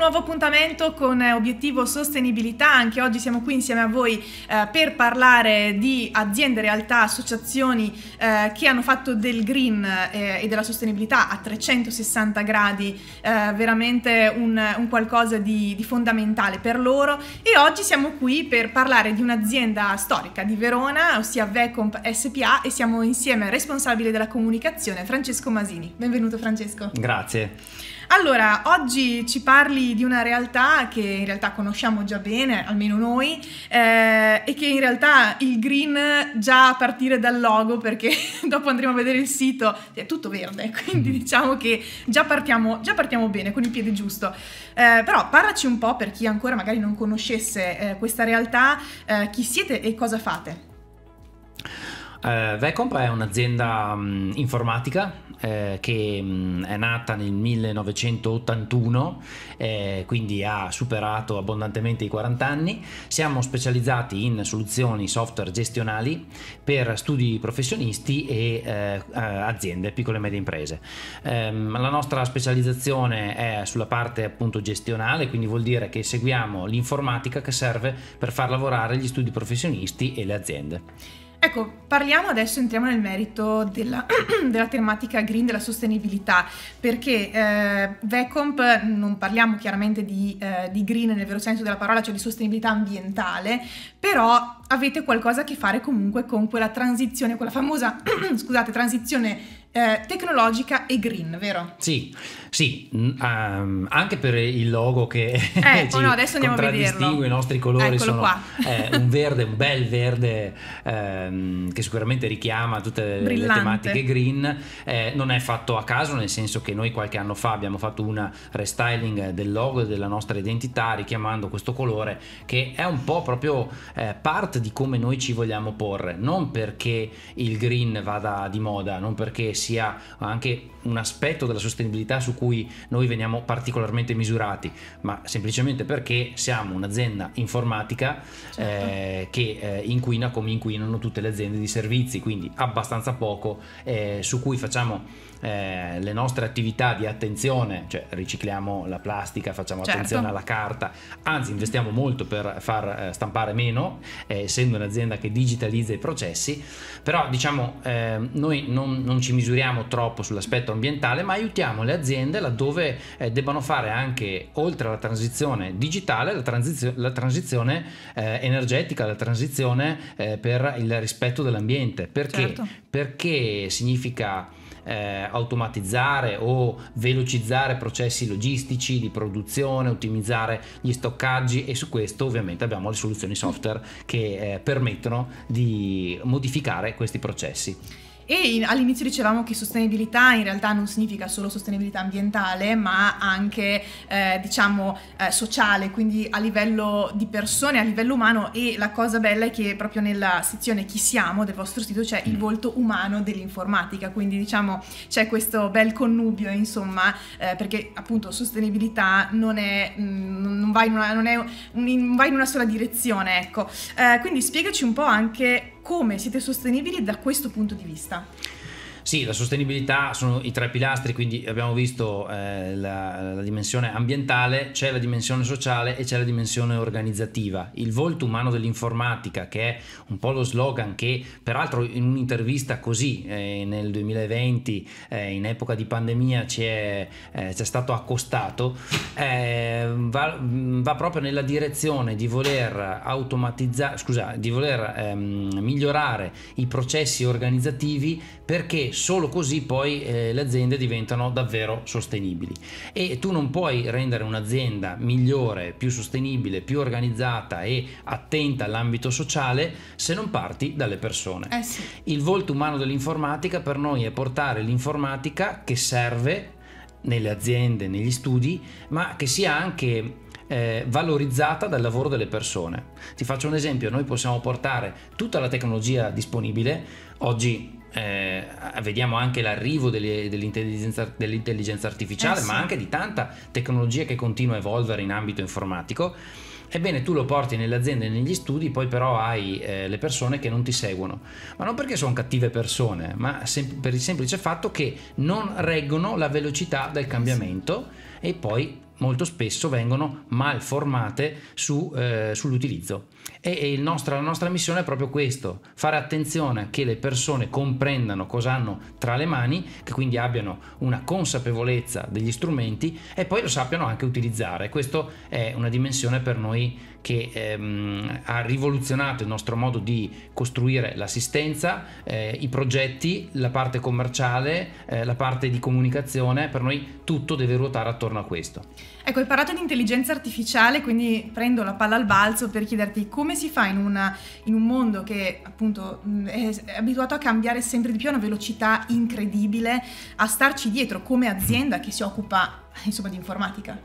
nuovo appuntamento con eh, Obiettivo Sostenibilità. Anche oggi siamo qui insieme a voi eh, per parlare di aziende, realtà, associazioni eh, che hanno fatto del green eh, e della sostenibilità a 360 gradi eh, veramente un, un qualcosa di, di, fondamentale per loro. E oggi siamo qui per parlare di un'azienda storica di Verona, ossia Vecomp SPA, e siamo insieme al responsabile della comunicazione, Francesco Masini. Benvenuto Francesco. Grazie. Allora, oggi ci parli di una realtà che in realtà conosciamo già bene, almeno noi, eh, e che in realtà il green già a partire dal logo, perché dopo andremo a vedere il sito, è tutto verde, quindi diciamo che già partiamo, già partiamo bene, con il piede giusto. Eh, però parlaci un po' per chi ancora magari non conoscesse eh, questa realtà, eh, chi siete e cosa fate. Eh, Vecomp è un'azienda mh, mm, informatica eh, che mh, mm, è nata nel 1981, eh, quindi ha superato abbondantemente i 40 anni. Siamo specializzati in soluzioni software gestionali per studi professionisti e eh, eh, aziende, piccole e medie imprese. Ehm, la nostra specializzazione è sulla parte appunto gestionale, quindi vuol dire che seguiamo l'informatica che serve per far lavorare gli studi professionisti e le aziende. Ecco, parliamo adesso, entriamo nel merito della, della tematica green, della sostenibilità, perché eh, VECOMP non parliamo chiaramente di, eh, di, green nel vero senso della parola, cioè di sostenibilità ambientale, però avete qualcosa a che fare comunque con quella transizione, quella famosa, scusate, transizione eh, tecnologica e green, vero? Sì, sì, um, anche per il logo che eh, ci oh no, adesso andiamo a i nostri colori Eccolo sono eh, un verde, un bel verde ehm, che sicuramente richiama tutte Brillante. le tematiche green, eh, non è fatto a caso nel senso che noi qualche anno fa abbiamo fatto una restyling del logo e della nostra identità richiamando questo colore che è un po' proprio eh, parte di come noi ci vogliamo porre, non perché il green vada di moda, non perché sia anche un aspetto della sostenibilità su cui noi veniamo particolarmente misurati, ma semplicemente perché siamo un'azienda informatica certo. eh, che eh, inquina come inquinano tutte le aziende di servizi, quindi abbastanza poco eh, su cui facciamo eh, le nostre attività di attenzione, cioè ricicliamo la plastica, facciamo certo. attenzione alla carta, anzi investiamo molto per far eh, stampare meno, eh, essendo un'azienda che digitalizza i processi, però diciamo noi non, non ci misuriamo troppo sull'aspetto aspetto ambientale, ma aiutiamo le aziende laddove eh, debbano fare anche, oltre alla transizione digitale, la, transizio- la transizione eh, energetica, la transizione eh, per il rispetto dell'ambiente. Perché? Certo. Perché significa eh, automatizzare o velocizzare processi logistici di produzione, ottimizzare gli stoccaggi e su questo ovviamente abbiamo le soluzioni software che eh, permettono di modificare questi processi. E in, all'inizio dicevamo che sostenibilità in realtà non significa solo sostenibilità ambientale, ma anche eh, diciamo eh, sociale, quindi a livello di persone, a livello umano e la cosa bella è che proprio nella sezione chi siamo del vostro sito c'è il mm. volto umano dell'informatica, quindi diciamo c'è questo bel connubio, insomma, eh, perché appunto sostenibilità non è, mm, non, va una, non, è non va in una sola direzione, ecco. Eh, quindi spiegaci un po' anche come siete sostenibili da questo punto di vista? Sì, la sostenibilità sono i tre pilastri, quindi abbiamo visto eh, la, la, dimensione ambientale, c'è la dimensione sociale e c'è la dimensione organizzativa. Il volto umano dell'informatica, che è un po' lo slogan che peraltro in un'intervista così eh, nel 2020, eh, in epoca di pandemia, ci è, eh, ci è stato accostato, eh, va, mm, va, proprio nella direzione di voler automatizzare, scusa, di voler ehm, migliorare i processi organizzativi perché solo così poi eh, le aziende diventano davvero sostenibili e tu non puoi rendere un'azienda migliore, più sostenibile, più organizzata e attenta all'ambito sociale se non parti dalle persone. Eh sì. Il volto umano dell'informatica per noi è portare l'informatica che serve nelle aziende, negli studi, ma che sia anche eh, valorizzata dal lavoro delle persone. Ti faccio un esempio, noi possiamo portare tutta la tecnologia disponibile, oggi eh, vediamo anche l'arrivo delle, dell'intelligenza, dell'intelligenza, artificiale, eh, ma anche di tanta tecnologia che continua a evolvere in ambito informatico. Ebbene, tu lo porti nelle aziende e negli studi, poi però hai eh, le persone che non ti seguono. Ma non perché sono cattive persone, ma sem- per il semplice fatto che non reggono la velocità del eh cambiamento e poi molto spesso vengono malformate su, eh, sull'utilizzo. E, e nostro, la nostra missione è proprio questo, fare attenzione che le persone comprendano cosa hanno tra le mani, che quindi abbiano una consapevolezza degli strumenti e poi lo sappiano anche utilizzare. Questa è una dimensione per noi che ehm, ha rivoluzionato il nostro modo di costruire l'assistenza, eh, i progetti, la parte commerciale, eh, la parte di comunicazione, per noi tutto deve ruotare attorno a questo. Ecco, hai parlato di intelligenza artificiale, quindi prendo la palla al balzo per chiederti come si fa in, una, in un mondo che appunto è, abituato a cambiare sempre di più a una velocità incredibile, a starci dietro come azienda che si occupa insomma di informatica.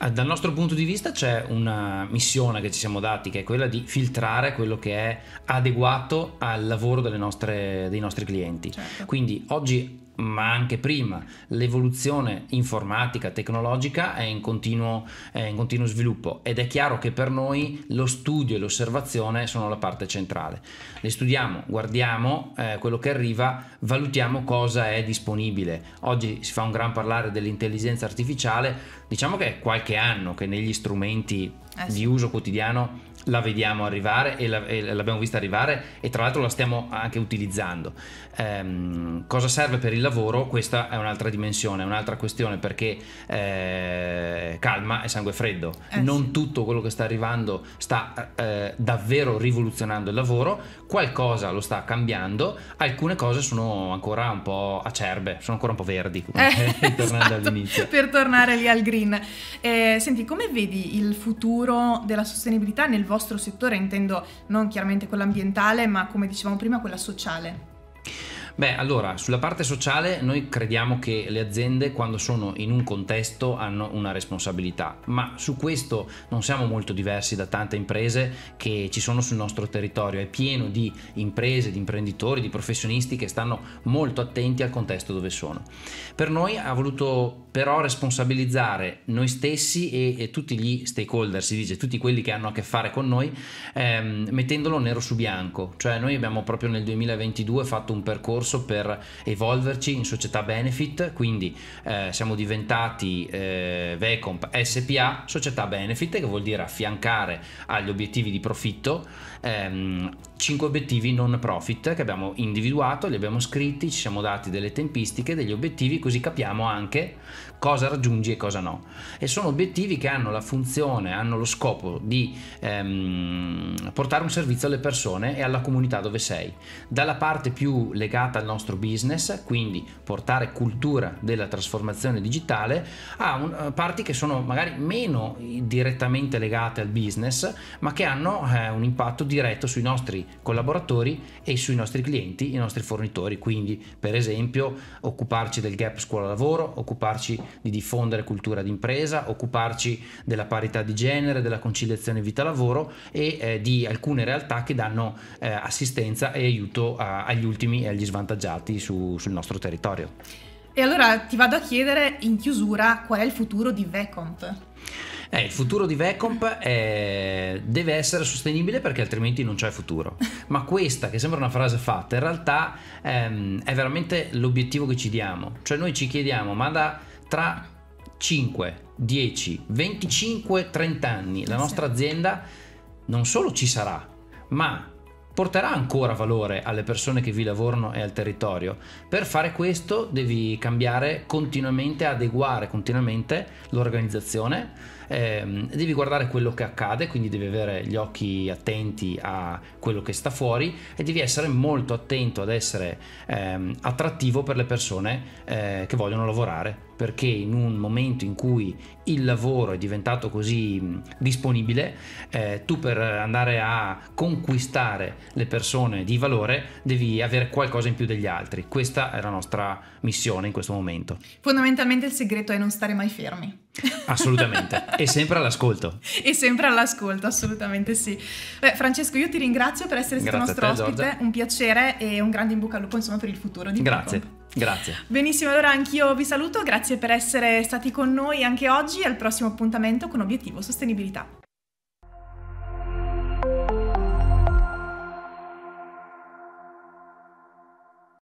Eh, dal nostro punto di vista c'è una missione che ci siamo dati che è quella di filtrare quello che è adeguato al lavoro nostre, dei nostri clienti. Certo. Quindi oggi ma anche prima, l'evoluzione informatica, tecnologica è in, continuo, è in continuo sviluppo ed è chiaro che per noi lo studio e l'osservazione sono la parte centrale. Le studiamo, guardiamo eh, quello che arriva, valutiamo cosa è disponibile. Oggi si fa un gran parlare dell'intelligenza artificiale, diciamo che è qualche anno che negli strumenti eh sì. di uso quotidiano la vediamo arrivare e, la, e, l'abbiamo vista arrivare e tra l'altro la stiamo anche utilizzando. Ehm, cosa serve per il lavoro? Questa è un'altra dimensione, un'altra questione perché eh, calma e sangue freddo. Eh, non sì. tutto quello che sta arrivando sta eh, davvero rivoluzionando il lavoro, qualcosa lo sta cambiando, alcune cose sono ancora un po' acerbe, sono ancora un po' verdi, eh, tornando esatto, per tornare lì al green. Eh, senti, come vedi il futuro della sostenibilità nel vostro vostro settore, intendo non chiaramente quella ambientale, ma come dicevamo prima quella sociale? Beh, allora, sulla parte sociale noi crediamo che le aziende quando sono in un contesto hanno una responsabilità, ma su questo non siamo molto diversi da tante imprese che ci sono sul nostro territorio, è pieno di imprese, di imprenditori, di professionisti che stanno molto attenti al contesto dove sono. Per noi ha voluto però responsabilizzare noi stessi e, e tutti gli stakeholder, si dice, tutti quelli che hanno a che fare con noi, ehm, mettendolo nero su bianco, cioè noi abbiamo proprio nel 2022 fatto un percorso percorso per evolverci in società benefit, quindi eh, siamo diventati eh, Vecomp SPA, società benefit, che vuol dire affiancare agli obiettivi di profitto ehm, 5 obiettivi non profit che abbiamo individuato, li abbiamo scritti, ci siamo dati delle tempistiche, degli obiettivi, così capiamo anche cosa raggiungi e cosa no. E sono obiettivi che hanno la funzione, hanno lo scopo di ehm, portare un servizio alle persone e alla comunità dove sei. Dalla parte più legata al nostro business, quindi portare cultura della trasformazione digitale, a un, eh, parti che sono magari meno direttamente legate al business, ma che hanno eh, un impatto diretto sui nostri collaboratori e sui nostri clienti, i nostri fornitori, quindi per esempio occuparci del gap scuola-lavoro, occuparci di diffondere cultura d'impresa, occuparci della parità di genere, della conciliazione vita-lavoro e eh, di alcune realtà che danno eh, assistenza e aiuto a, agli ultimi e agli svantaggiati su, sul nostro territorio. E allora ti vado a chiedere in chiusura qual è il futuro di Vecont? Eh, il futuro di Vecomp è... Eh, deve essere sostenibile perché altrimenti non c'è futuro. Ma questa, che sembra una frase fatta, in realtà ehm, è veramente l'obiettivo che ci diamo. Cioè noi ci chiediamo, ma da tra 5, 10, 25, 30 anni la nostra azienda non solo ci sarà, ma porterà ancora valore alle persone che vi lavorano e al territorio. Per fare questo devi cambiare continuamente, adeguare continuamente l'organizzazione, ehm, devi guardare quello che accade, quindi devi avere gli occhi attenti a quello che sta fuori e devi essere molto attento ad essere ehm, attrattivo per le persone eh, che vogliono lavorare perché in un momento in cui il lavoro è diventato così disponibile, eh, tu per andare a conquistare le persone di valore devi avere qualcosa in più degli altri. Questa è la nostra missione in questo momento. Fondamentalmente il segreto è non stare mai fermi. Assolutamente, e sempre all'ascolto. E sempre all'ascolto, assolutamente sì. Beh, Francesco, io ti ringrazio per essere stato Grazie nostro te, ospite, Giorgia. un piacere e un grande in bocca al lupo insomma, per il futuro di Grazie. Bicom. Grazie. Benissimo, allora anch'io vi saluto, grazie per essere stati con noi anche oggi al prossimo appuntamento con Obiettivo Sostenibilità.